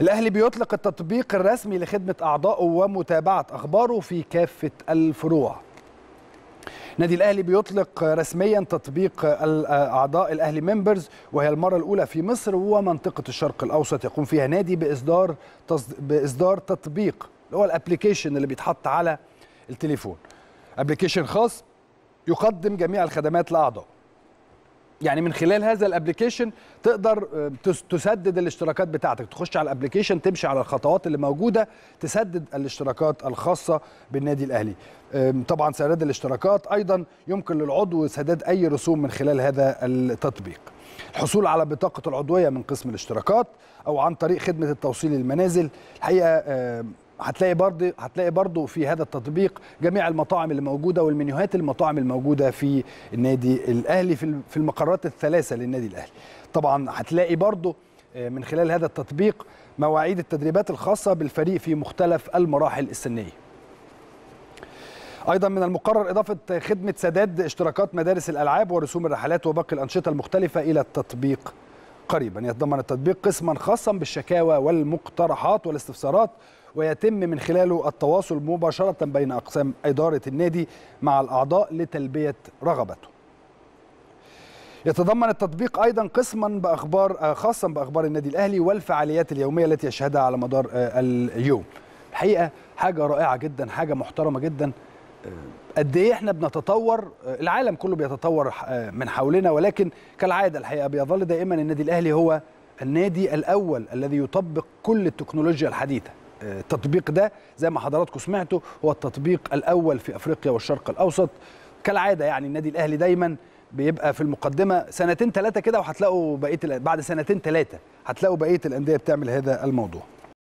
الأهلي بيطلق التطبيق الرسمي لخدمة أعضائه ومتابعة أخباره في كافة الفروع نادي الاهلي بيطلق رسميا تطبيق اعضاء الاهلي ممبرز وهي المره الاولى في مصر ومنطقه الشرق الاوسط يقوم فيها نادي باصدار باصدار تطبيق اللي هو الابلكيشن اللي بيتحط على التليفون ابلكيشن خاص يقدم جميع الخدمات لاعضائه يعني من خلال هذا الابلكيشن تقدر آه، تسدد الاشتراكات بتاعتك تخش على الابلكيشن تمشي على الخطوات اللي موجوده تسدد الاشتراكات الخاصه بالنادي الاهلي طبعا سداد الاشتراكات ايضا يمكن للعضو سداد اي رسوم من خلال هذا التطبيق الحصول على بطاقه العضويه من قسم الاشتراكات او عن طريق خدمه التوصيل للمنازل الحقيقه هتلاقي برضه هتلاقي برضه في هذا التطبيق جميع المطاعم اللي موجوده والمنيوهات المطاعم الموجوده في النادي الاهلي في المقرات الثلاثه للنادي الاهلي طبعا هتلاقي برضه آه، من خلال هذا التطبيق مواعيد التدريبات الخاصه بالفريق في مختلف المراحل السنيه ايضا من المقرر اضافه خدمه سداد اشتراكات مدارس الالعاب ورسوم الرحلات وباقي الانشطه المختلفه الى التطبيق قريبا يتضمن التطبيق قسما خاصا بالشكاوى والمقترحات والاستفسارات ويتم من خلاله التواصل مباشرة بين أقسام إدارة النادي مع الأعضاء لتلبية رغبته يتضمن التطبيق ايضا قسما باخبار آه، خاصا باخبار النادي الاهلي والفعاليات اليوميه التي يشهدها على مدار آه، اليوم الحقيقه حاجه رائعه جدا حاجه محترمه جدا قد ايه احنا بنتطور العالم كله بيتطور آه، من حولنا ولكن كالعاده الحقيقه بيظل دائما النادي الاهلي هو النادي الاول الذي يطبق كل التكنولوجيا الحديثه آه، التطبيق ده زي ما حضراتكم سمعتوا هو التطبيق الاول في افريقيا والشرق الاوسط كالعاده يعني النادي الاهلي دايما بيبقى في المقدمه سنتين ثلاثه كده وهتلاقوا بقيه بعد سنتين ثلاثه هتلاقوا بقيه الانديه بتعمل هذا الموضوع